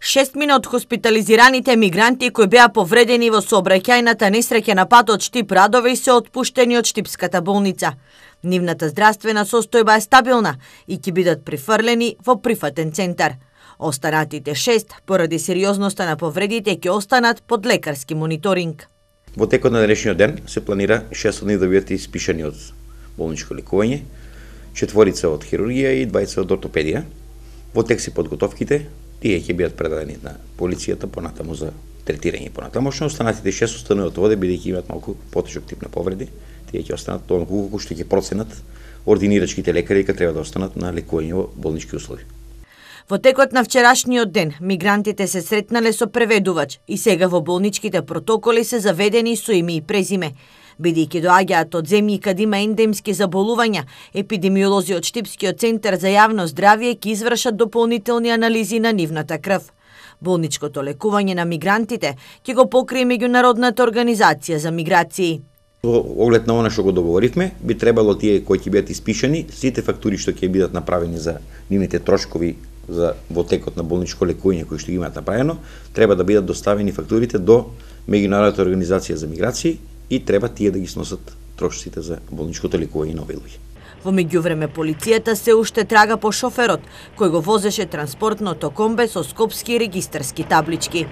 Шестмина од хоспитализираните мигранти кои беа повредени во сообраќајната несреќа на патот Штип Радове се отпуштени од Штипската болница. Нивната здравствена состојба е стабилна и ќе бидат прифрлени во прифатен центар. Останатите шест, поради сериозноста на повредите, ќе останат под лекарски мониторинг. Во текот на денешниот ден се планира шест од нив да бидат испишани од болничко лекување, четворица од хирургија и двајца од ортопедија. Во тек се подготовките Тие ќе бидат предадени на полицијата понатаму за третирање понатамошно. Останатите 6 остануваат овде бидејќи имаат малку потешок тип на повреди. Тие ќе останат онку колку што ќе проценат ординирачките лекари дека треба да останат на лекување во болнички услови. Во текот на вчерашниот ден, мигрантите се сретнале со преведувач и сега во болничките протоколи се заведени со име и презиме бидејќи доаѓаат од земји каде има ендемски заболувања, епидемиолози од Штипскиот центар за јавно здравје ќе извршат дополнителни анализи на нивната крв. Болничкото лекување на мигрантите ќе го покрие меѓународната организација за миграции. Во оглед на она што го договоривме, би требало тие кои ќе бидат испишани, сите фактури што ќе бидат направени за нивните трошкови за во текот на болничко лекување кои што ги имаат направено, треба да бидат доставени фактурите до меѓународната организација за миграции и треба тие да ги сносат трошците за болничкото ликување на овие луѓе. Во меѓувреме полицијата се уште трага по шоферот кој го возеше транспортното комбе со скопски регистарски таблички.